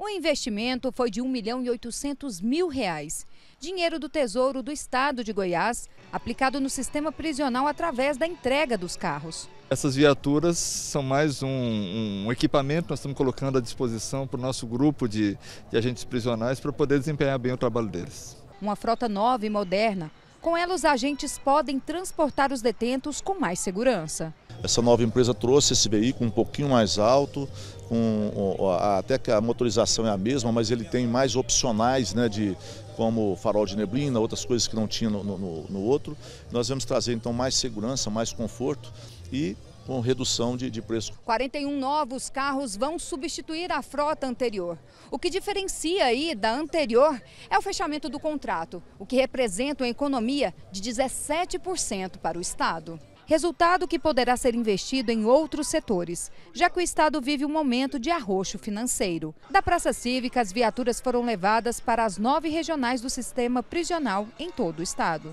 O investimento foi de 1 milhão e 800 mil reais. Dinheiro do Tesouro do Estado de Goiás, aplicado no sistema prisional através da entrega dos carros. Essas viaturas são mais um, um equipamento que nós estamos colocando à disposição para o nosso grupo de, de agentes prisionais para poder desempenhar bem o trabalho deles. Uma frota nova e moderna. Com ela, os agentes podem transportar os detentos com mais segurança. Essa nova empresa trouxe esse veículo um pouquinho mais alto, com até que a motorização é a mesma, mas ele tem mais opcionais, né, de como farol de neblina, outras coisas que não tinha no, no, no outro. Nós vamos trazer então mais segurança, mais conforto e com redução de, de, preço. 41 novos carros vão substituir a frota anterior. O que diferencia aí da anterior é o fechamento do contrato, o que representa uma economia de 17% para o Estado resultado que poderá ser investido em outros setores, já que o Estado vive um momento de arroxo financeiro. Da Praça Cívica, as viaturas foram levadas para as nove regionais do sistema prisional em todo o Estado.